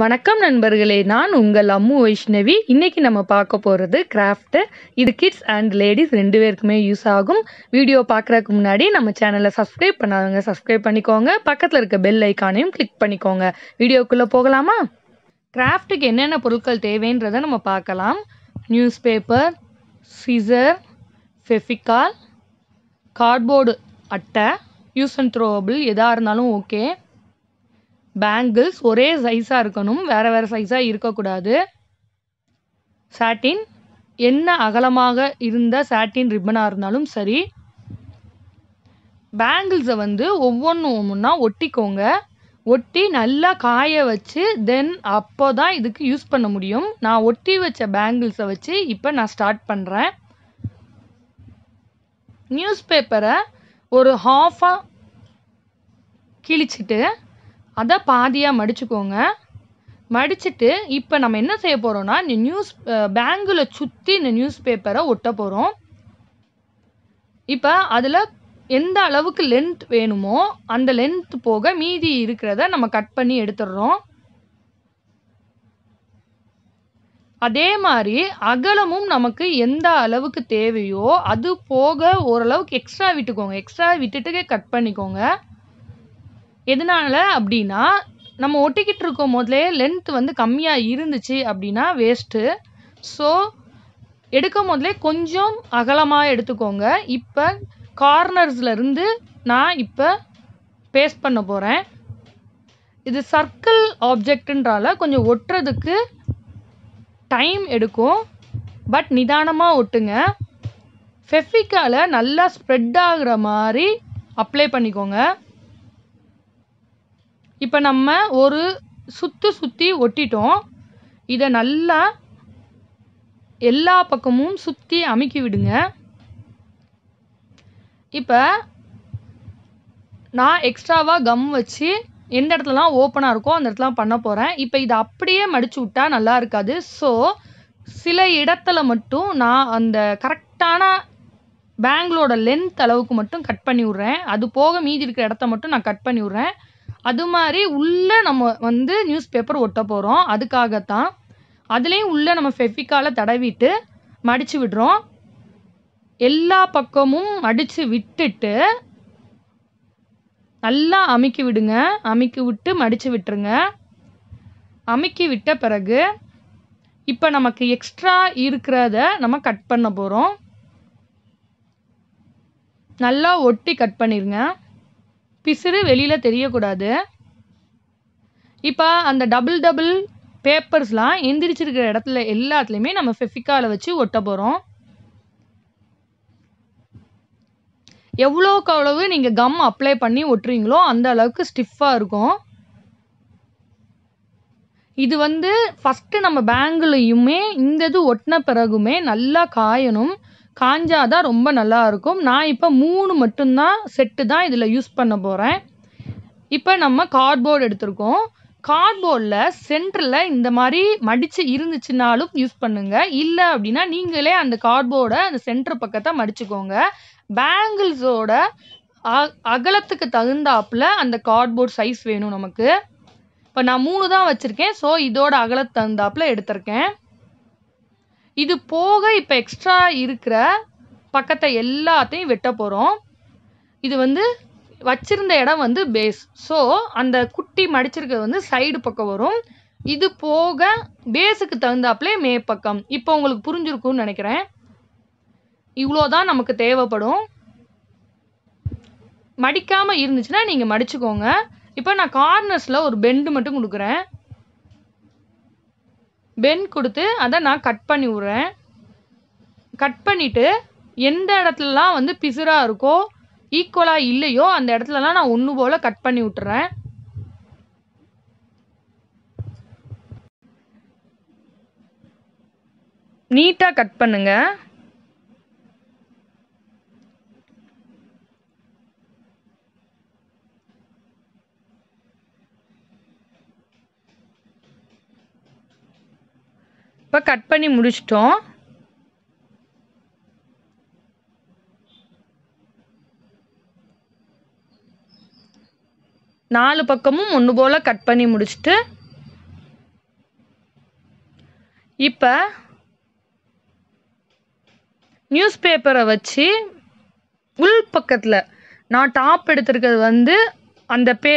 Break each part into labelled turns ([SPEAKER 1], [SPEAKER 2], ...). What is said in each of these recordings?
[SPEAKER 1] வணக்கம் நண்பர்களே நான் உங்கள் அம்மு வைஷ்ணவி இன்றைக்கி நம்ம பார்க்க போகிறது கிராஃப்ட்டு இது கிட்ஸ் அண்ட் லேடிஸ் ரெண்டு பேருக்குமே யூஸ் ஆகும் வீடியோ பார்க்குறதுக்கு முன்னாடி நம்ம சேனலை சப்ஸ்கிரைப் பண்ணாதவங்க சப்ஸ்கிரைப் பண்ணிக்கோங்க பக்கத்தில் இருக்க பெல் ஐக்கானையும் கிளிக் பண்ணிக்கோங்க வீடியோக்குள்ளே போகலாமா கிராஃப்ட்டுக்கு என்னென்ன பொருட்கள் தேவைன்றதை நம்ம பார்க்கலாம் newspaper scissor Fevicol cardboard அட்டை யூஸ் அண்ட் த்ரோவபிள் எதாக இருந்தாலும் ஓகே பேங்கிள்ஸ் ஒரே சைஸாக இருக்கணும் வேறு வேறு சைஸாக இருக்கக்கூடாது சாட்டின் என்ன அகலமாக இருந்த சாட்டின் ரிப்பனாக இருந்தாலும் சரி பேங்கிள்ஸை வந்து ஒவ்வொன்றும் ஒவ்வொன்றா ஒட்டிக்கோங்க ஒட்டி நல்லா காய வச்சு தென் அப்போ தான் இதுக்கு யூஸ் பண்ண முடியும் நான் ஒட்டி வச்ச பேங்கிள்ஸை வச்சு இப்போ நான் ஸ்டார்ட் பண்ணுறேன் நியூஸ் பேப்பரை ஒரு ஹாஃபாக கிழிச்சிட்டு அதை பாதியாக மடிச்சுக்கோங்க மடிச்சுட்டு இப்போ நம்ம என்ன செய்ய போகிறோம்னா இந்த நியூஸ் பேங்கில் சுற்றி இந்த நியூஸ் பேப்பரை ஒட்ட போகிறோம் இப்போ அதில் எந்த அளவுக்கு லென்த் வேணுமோ அந்த லென்த் போக மீதி இருக்கிறத நம்ம கட் பண்ணி எடுத்துடுறோம் அதே மாதிரி அகலமும் நமக்கு எந்த அளவுக்கு தேவையோ அது போக ஓரளவுக்கு எக்ஸ்ட்ரா விட்டுக்கோங்க எக்ஸ்ட்ரா விட்டுட்டு கட் பண்ணிக்கோங்க எதனால அப்படின்னா நம்ம ஒட்டிக்கிட்டு இருக்கும் போதிலே லென்த் வந்து கம்மியாக இருந்துச்சு அப்படின்னா வேஸ்ட்டு ஸோ எடுக்கும் போதுலே கொஞ்சம் அகலமாக எடுத்துக்கோங்க இப்போ கார்னர்ஸ்லேருந்து நான் இப்போ பேஸ்ட் பண்ண போகிறேன் இது சர்க்கிள் ஆப்ஜெக்டுன்றால கொஞ்சம் ஒட்டுறதுக்கு டைம் எடுக்கும் பட் நிதானமாக ஒட்டுங்க ஃபெஃபிக்கால் நல்லா ஸ்ப்ரெட் ஆகுற மாதிரி அப்ளை பண்ணிக்கோங்க இப்போ நம்ம ஒரு சுற்று சுற்றி ஒட்டிட்டோம் இதை நல்லா எல்லா பக்கமும் சுற்றி அமுக்கி விடுங்க இப்போ நான் எக்ஸ்ட்ராவாக கம் வச்சு எந்த இடத்துலலாம் ஓப்பனாக இருக்கோ அந்த இடத்துலாம் பண்ண போகிறேன் இப்போ இதை அப்படியே மடித்து விட்டா நல்லா இருக்காது ஸோ சில இடத்துல மட்டும் நான் அந்த கரெக்டான பேங்களோட லென்த் அளவுக்கு மட்டும் கட் பண்ணி விட்றேன் அது போக மீதி இருக்கிற இடத்த மட்டும் நான் கட் பண்ணி விட்றேன் அது மாதிரி உள்ளே நம்ம வந்து நியூஸ் பேப்பர் ஒட்ட போகிறோம் அதுக்காகத்தான் அதுலேயும் உள்ளே நம்ம ஃபெஃபிக்கால் தடவிட்டு மடித்து விடுறோம் எல்லா பக்கமும் மடித்து விட்டுட்டு நல்லா அமைக்கி விடுங்க அமைக்கி விட்டு மடித்து விட்டுருங்க அமைக்கி விட்ட பிறகு இப்போ நமக்கு எக்ஸ்ட்ரா இருக்கிறத நம்ம கட் பண்ண போகிறோம் நல்லா ஒட்டி கட் பண்ணிடுங்க பிசுறு வெளியில் தெரியக்கூடாது இப்போ அந்த டபுள் டபுள் பேப்பர்ஸ்லாம் எந்திரிச்சிருக்கிற இடத்துல எல்லாத்துலேயுமே நம்ம ஃபெஃபிக்காவில் வச்சு ஒட்ட போகிறோம் எவ்வளோக்கு அவ்வளவு நீங்கள் கம் அப்ளை பண்ணி ஒட்டுறீங்களோ அந்த அளவுக்கு ஸ்டிஃபாக இருக்கும் இது வந்து ஃபஸ்ட்டு நம்ம பேங்குலேயுமே இந்த இது ஒட்டின பிறகுமே நல்லா காயணும் காஞ்சாதான் ரொம்ப நல்லா இருக்கும் நான் இப்போ மூணு மட்டும்தான் செட்டு தான் இதில் யூஸ் பண்ண போகிறேன் இப்போ நம்ம கார்ட்போர்டு எடுத்திருக்கோம் கார்ட்போர்டில் சென்டரில் இந்த மாதிரி மடித்து இருந்துச்சுனாலும் யூஸ் பண்ணுங்கள் இல்லை அப்படின்னா நீங்களே அந்த கார்ட்போர்டை அந்த சென்டர் பக்கத்தை மடிச்சுக்கோங்க பேங்கிள்ஸோட அகலத்துக்கு தகுந்தாப்பில் அந்த கார்ட்போர்ட் சைஸ் வேணும் நமக்கு இப்போ நான் மூணு தான் வச்சுருக்கேன் ஸோ இதோட அகலத்து தகுந்தாப்பில் எடுத்திருக்கேன் இது போக இப்போ எக்ஸ்ட்ரா இருக்கிற பக்கத்தை எல்லாத்தையும் வெட்ட போகிறோம் இது வந்து வச்சிருந்த இடம் வந்து பேஸ் ஸோ அந்த குட்டி மடிச்சிருக்கிறது வந்து சைடு பக்கம் வரும் இது போக பேஸுக்கு தகுந்தாப்புலே பக்கம் இப்போ உங்களுக்கு புரிஞ்சிருக்கும்னு நினைக்கிறேன் இவ்வளோதான் நமக்கு தேவைப்படும் மடிக்காமல் இருந்துச்சுன்னா நீங்கள் மடிச்சுக்கோங்க இப்போ நான் கார்னர்ஸில் ஒரு பெண்டு மட்டும் கொடுக்குறேன் பென் கொடுத்து அதை நான் கட் பண்ணி விட்றேன் கட் பண்ணிவிட்டு எந்த இடத்துலலாம் வந்து பிசுராக இருக்கோ ஈக்குவலாக இல்லையோ அந்த இடத்துலலாம் நான் ஒன்று போல் கட் பண்ணி விட்டுறேன் நீட்டாக கட் பண்ணுங்கள் இப்போ கட் பண்ணி முடிச்சிட்டோம் நாலு பக்கமும் ஒன்று போல் கட் பண்ணி முடிச்சுட்டு இப்போ நியூஸ் பேப்பரை வச்சு உள் பக்கத்தில் நான் டாப் எடுத்திருக்கிறது வந்து அந்த பே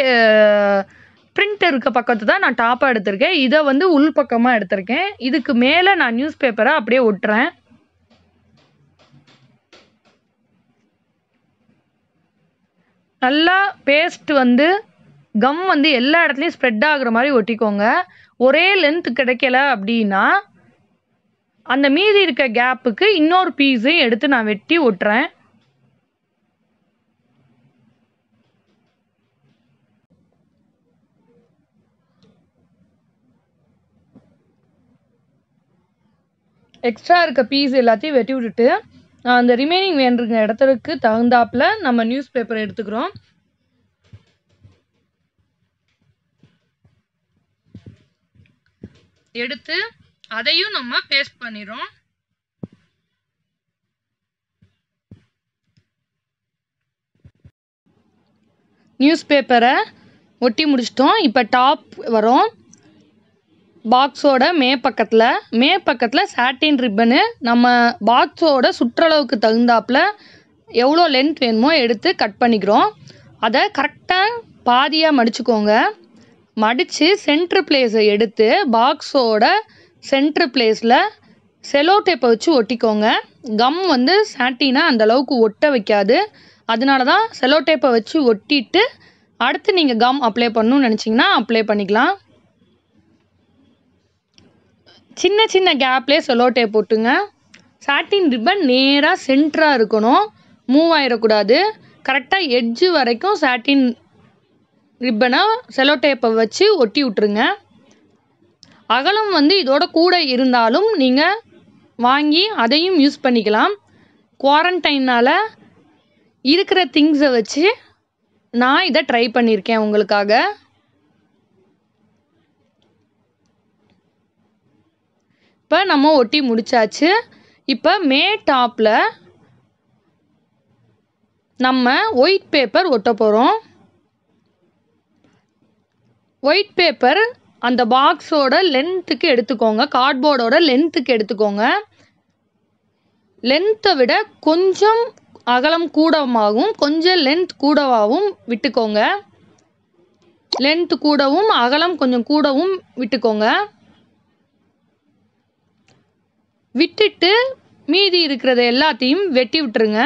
[SPEAKER 1] பிரிண்ட் இருக்க பக்கத்து தான் நான் டாப்பாக எடுத்திருக்கேன் இதை வந்து உள் பக்கமாக எடுத்திருக்கேன் இதுக்கு மேலே நான் நியூஸ் பேப்பரை அப்படியே ஒட்டுறேன் நல்லா பேஸ்ட் வந்து கம் வந்து எல்லா இடத்துலையும் ஸ்ப்ரெட் ஆகுற மாதிரி ஒட்டிக்கோங்க ஒரே லென்த் கிடைக்கல அப்படின்னா அந்த மீதி இருக்க கேப்புக்கு இன்னொரு பீஸையும் எடுத்து நான் வெட்டி ஒட்டுறேன் எக்ஸ்ட்ரா இருக்க பீஸ் எல்லாத்தையும் வெட்டி விட்டுட்டு அந்த ரிமைனிங் வேண்டுங்க இடத்துக்கு தகுந்தாப்பில் நம்ம நியூஸ் பேப்பர் எடுத்துக்கிறோம் எடுத்து அதையும் நம்ம பேஸ்ட் பண்ணிடும் நியூஸ் பேப்பரை ஒட்டி முடிச்சிட்டோம் இப்போ டாப் வரும் பாக்ஸோட மே பக்கத்தில் மே பக்கத்தில் சாட்டின் ரிப்பனு நம்ம பாக்ஸோட சுற்றளவுக்கு தகுந்தாப்பில் எவ்வளோ லென்த் வேணுமோ எடுத்து கட் பண்ணிக்கிறோம் அதை கரெக்டாக பாதியாக மடிச்சுக்கோங்க மடித்து சென்ட்ரு பிளேஸை எடுத்து பாக்ஸோட சென்ட்ரு பிளேஸில் செலோ டேப்பை வச்சு ஒட்டிக்கோங்க கம் வந்து சாட்டினா அந்த அளவுக்கு ஒட்ட வைக்காது அதனால தான் செலோ டேப்பை வச்சு ஒட்டிட்டு அடுத்து நீங்கள் கம் அப்ளை பண்ணணும்னு நினச்சிங்கன்னா அப்ளை பண்ணிக்கலாம் சின்ன சின்ன கேப்லேயே செலோ டேப் போட்டுங்க சாட்டின் ரிப்பன் நேராக சென்டராக இருக்கணும் மூவ் ஆயிடக்கூடாது கரெக்டாக எட்ஜு வரைக்கும் சாட்டின் ரிப்பனை செலோ டேப்பை வச்சு ஒட்டி விட்ருங்க அகலம் வந்து இதோட கூட இருந்தாலும் நீங்கள் வாங்கி அதையும் யூஸ் பண்ணிக்கலாம் குவாரண்டைனால் இருக்கிற திங்ஸை வச்சு நான் இதை ட்ரை பண்ணியிருக்கேன் உங்களுக்காக இப்போ நம்ம ஒட்டி முடித்தாச்சு இப்போ மே டாப்பில் நம்ம ஒயிட் பேப்பர் ஒட்ட போகிறோம் ஒயிட் பேப்பர் அந்த பாக்ஸோட லென்த்துக்கு எடுத்துக்கோங்க கார்ட்போர்டோட லென்த்துக்கு எடுத்துக்கோங்க லென்த்தை விட கொஞ்சம் அகலம் கூடமாகவும் கொஞ்சம் லென்த் கூடவாகவும் விட்டுக்கோங்க லென்த் கூடவும் அகலம் கொஞ்சம் கூடவும் விட்டுக்கோங்க விட்டுட்டு மீதி இருக்கிறத எல்லாத்தையும் வெட்டி விட்டுருங்க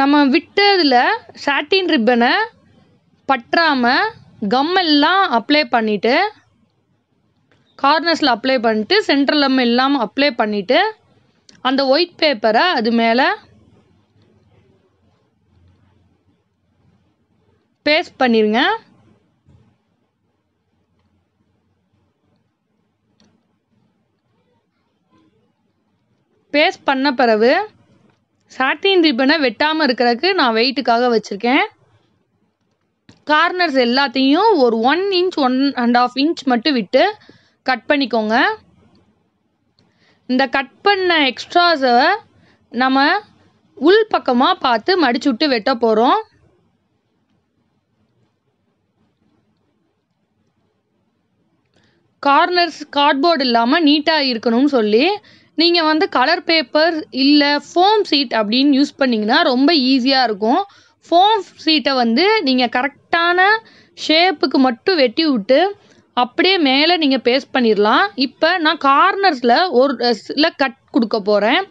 [SPEAKER 1] நம்ம விட்டதில் சாட்டின் ரிப்பனை பற்றாமல் கம்மெல்லாம் அப்ளை பண்ணிவிட்டு கார்னர்ஸில் அப்ளை பண்ணிட்டு சென்ட்ரல் லம் இல்லாமல் அப்ளை பண்ணிவிட்டு அந்த ஒயிட் பேப்பரை அது மேலே பேஸ்ட் பண்ணிடுங்க பேஸ்ட் பண்ண பிறகு சாத்தியின் ரிப்பனை வெட்டாமல் இருக்கிறதுக்கு நான் வெயிட்டுக்காக வச்சுருக்கேன் கார்னர்ஸ் எல்லாத்தையும் ஒரு one inch one and half inch மட்டும் விட்டு கட் பண்ணிக்கோங்க இந்த கட் பண்ண எக்ஸ்ட்ராஸை நம்ம உள் பக்கமாக பார்த்து மடிச்சு விட்டு வெட்ட போகிறோம் கார்னர்ஸ் கார்ட்போர்டு இல்லாமல் நீட்டாக இருக்கணும்னு சொல்லி நீங்கள் வந்து கலர் பேப்பர் இல்லை ஃபோம் சீட் அப்படின்னு யூஸ் பண்ணிங்கன்னா ரொம்ப ஈஸியாக இருக்கும் ஃபோம் சீட்டை வந்து நீங்கள் கரெக்டான ஷேப்புக்கு மட்டும் வெட்டி விட்டு அப்படியே மேலே நீங்கள் பேஸ்ட் பண்ணிடலாம் இப்போ நான் கார்னர்ஸில் ஒரு சில கட் கொடுக்க போகிறேன்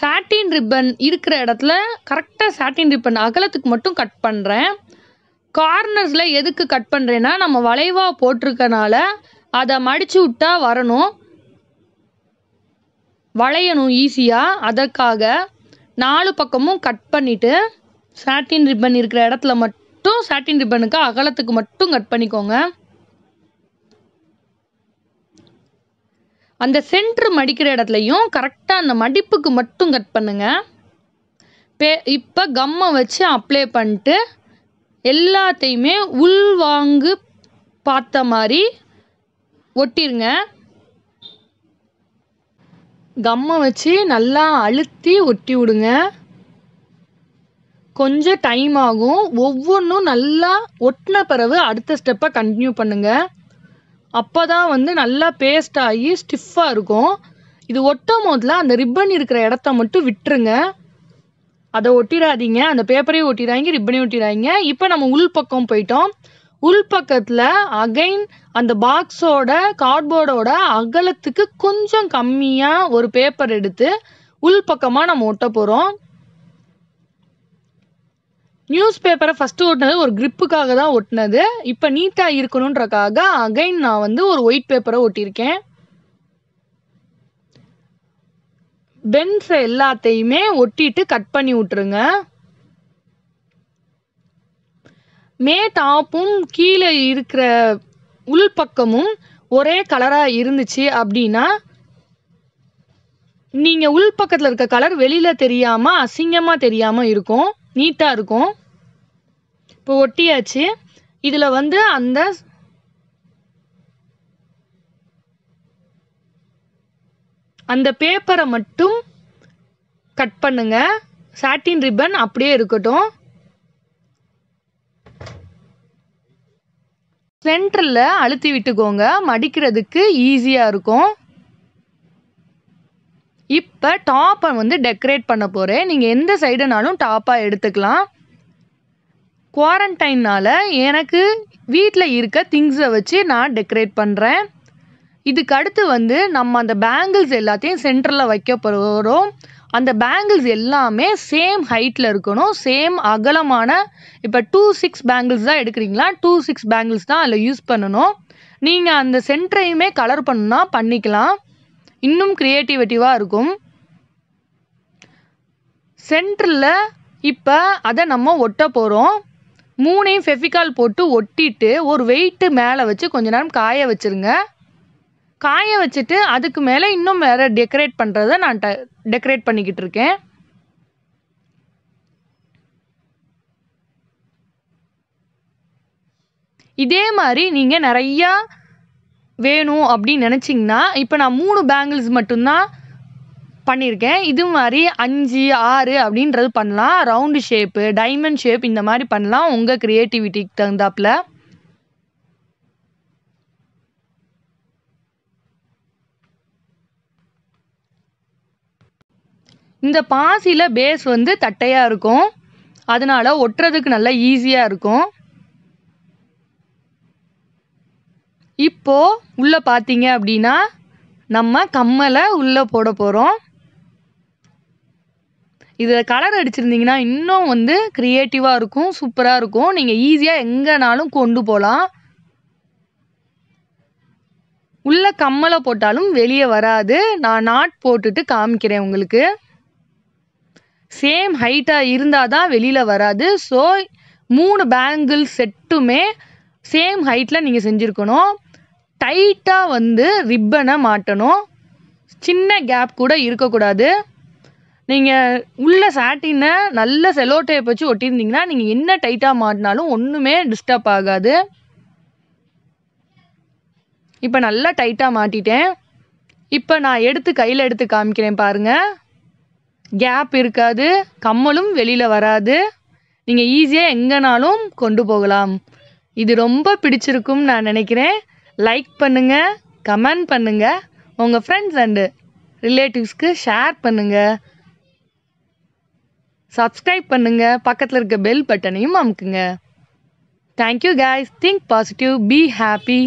[SPEAKER 1] சாட்டின் ரிப்பன் இருக்கிற இடத்துல கரெக்டாக சாட்டின் ரிப்பன் அகலத்துக்கு மட்டும் கட் பண்ணுறேன் கார்னர்ஸில் எதுக்கு கட் பண்ணுறேன்னா நம்ம வளைவாக போட்டிருக்கனால அதை மடித்து விட்டா வரணும் வளையணும் ஈஸியாக அதற்காக நாலு பக்கமும் கட் பண்ணிவிட்டு சாட்டின் ரிப்பன் இருக்கிற இடத்துல மட்டும் சாட்டின் ரிப்பனுக்கு அகலத்துக்கு மட்டும் கட் பண்ணிக்கோங்க அந்த சென்ட்ரு மடிக்கிற இடத்துலையும் கரெக்டாக அந்த மடிப்புக்கு மட்டும் கட் பண்ணுங்க பே இப்போ கம்மை வச்சு அப்ளை பண்ணிட்டு எல்லாத்தையுமே உள்வாங்கு பார்த்த மாதிரி ஒட்டிருங்க கம்மை வச்சு நல்லா அழுத்தி ஒட்டி விடுங்க கொஞ்சம் டைம் ஆகும் ஒவ்வொன்றும் நல்லா ஒட்டின பிறகு அடுத்த ஸ்டெப்பை கண்டினியூ பண்ணுங்கள் அப்போ தான் வந்து நல்லா பேஸ்ட் ஆகி ஸ்டிஃபாக இருக்கும் இது ஒட்டும் போதில் அந்த ரிப்பன் இருக்கிற இடத்த மட்டும் விட்டுருங்க அதை ஒட்டிடாதீங்க அந்த பேப்பரையும் ஒட்டிடாங்க ரிப்பனையும் ஒட்டிடாங்க இப்போ நம்ம உள் பக்கம் போயிட்டோம் உள் பக்கத்தில் அகைன் அந்த பாக்ஸோட கார்ட்போர்டோட அகலத்துக்கு கொஞ்சம் கம்மியாக ஒரு பேப்பர் எடுத்து உள்பக்கமாக நம்ம ஒட்ட போகிறோம் நியூஸ் பேப்பரை ஃபஸ்ட்டு ஒட்டினது ஒரு க்ரிப்புக்காக தான் ஒட்டினது இப்போ நீட்டாக இருக்கணுன்றக்காக அகைன் நான் வந்து ஒரு ஒயிட் பேப்பரை ஒட்டியிருக்கேன் பென்ஸ் எல்லாத்தையுமே ஒட்டிட்டு கட் பண்ணி விட்டுருங்க மே டாப்பும் கீழே இருக்கிற உள்பக்கமும் ஒரே கலராக இருந்துச்சு அப்படின்னா நீங்கள் உள்பக்கத்தில் இருக்க கலர் வெளியில் தெரியாமல் அசிங்கமாக தெரியாமல் இருக்கும் நீட்டாக இருக்கும் இப்போ ஒட்டியாச்சு இதில் வந்து அந்த அந்த பேப்பரை மட்டும் கட் பண்ணுங்கள் சாட்டின் ரிப்பன் அப்படியே இருக்கட்டும் சென்டரில் அழுத்தி விட்டுக்கோங்க மடிக்கிறதுக்கு ஈஸியாக இருக்கும் இப்போ டாப்பை வந்து டெக்கரேட் பண்ண போகிறேன் நீங்கள் எந்த சைடுனாலும் டாப்பாக எடுத்துக்கலாம் குவாரண்டைனால் எனக்கு வீட்டில் இருக்க திங்ஸை வச்சு நான் டெக்கரேட் பண்ணுறேன் இதுக்கு அடுத்து வந்து நம்ம அந்த பேங்கிள்ஸ் எல்லாத்தையும் சென்டரில் வைக்க போகிறோம் அந்த பேங்கிள்ஸ் எல்லாமே சேம் ஹைட்டில் இருக்கணும் சேம் அகலமான இப்போ டூ சிக்ஸ் பேங்கிள்ஸ் தான் எடுக்கிறீங்களா டூ சிக்ஸ் பேங்கிள்ஸ் தான் அதில் யூஸ் பண்ணணும் நீங்கள் அந்த சென்டரையுமே கலர் பண்ணால் பண்ணிக்கலாம் இன்னும் க்ரியேட்டிவிட்டிவாக இருக்கும் சென்டரில் இப்போ அதை நம்ம ஒட்ட போகிறோம் மூணையும் ஃபெஃபிகால் போட்டு ஒட்டிட்டு ஒரு வெயிட்டு மேலே வச்சு கொஞ்ச நேரம் காய வச்சுருங்க காய வச்சுட்டு அதுக்கு மேலே இன்னும் வேறு டெக்கரேட் பண்ணுறத நான் டெக்கரேட் பண்ணிக்கிட்டு இருக்கேன் இதே மாதிரி நீங்கள் நிறையா வேணும் அப்படின்னு நினச்சிங்கன்னா இப்போ நான் மூணு பேங்கிள்ஸ் மட்டும்தான் பண்ணியிருக்கேன் இது மாதிரி அஞ்சு ஆறு அப்படின்றது பண்ணலாம் ரவுண்டு ஷேப்பு டைமண்ட் ஷேப் இந்த மாதிரி பண்ணலாம் உங்கள் க்ரியேட்டிவிட்டிக்கு தகுந்தாப்பில் இந்த பாசியில் பேஸ் வந்து தட்டையாக இருக்கும் அதனால் ஒட்டுறதுக்கு நல்லா ஈஸியாக இருக்கும் இப்போது உள்ளே பார்த்தீங்க அப்படின்னா நம்ம கம்மலை உள்ளே போட போகிறோம் இதில் கலர் அடிச்சிருந்தீங்கன்னா இன்னும் வந்து க்ரியேட்டிவாக இருக்கும் சூப்பராக இருக்கும் நீங்கள் ஈஸியாக எங்கேனாலும் கொண்டு போகலாம் உள்ளே கம்மலை போட்டாலும் வெளியே வராது நான் நாட் போட்டுட்டு காமிக்கிறேன் உங்களுக்கு சேம் ஹைட்டாக இருந்தால் தான் வெளியில் வராது ஸோ மூணு பேங்கிள் செட்டுமே சேம் ஹைட்டில் நீங்கள் செஞ்சுருக்கணும் டைட்டாக வந்து ரிப்பனை மாட்டணும் சின்ன கேப் கூட இருக்கக்கூடாது நீங்கள் உள்ள சாட்டினை நல்ல செலோட்டையை வச்சு ஒட்டியிருந்தீங்கன்னா நீங்கள் என்ன டைட்டாக மாட்டினாலும் ஒன்றுமே டிஸ்டர்ப் ஆகாது இப்போ நல்லா டைட்டாக மாட்டிட்டேன் இப்போ நான் எடுத்து கையில் எடுத்து காமிக்கிறேன் பாருங்கள் கேப் இருக்காது கம்மலும் வெளியில் வராது நீங்கள் ஈஸியாக எங்கேனாலும் கொண்டு போகலாம் இது ரொம்ப பிடிச்சிருக்கும்னு நான் நினைக்கிறேன் லைக் பண்ணுங்கள் கமெண்ட் பண்ணுங்கள் உங்கள் ஃப்ரெண்ட்ஸ் அண்டு ரிலேட்டிவ்ஸ்க்கு ஷேர் பண்ணுங்கள் சப்ஸ்கிரைப் பண்ணுங்கள் பக்கத்தில் இருக்க பெல் பட்டனையும் அமுக்குங்க thank you guys think positive be happy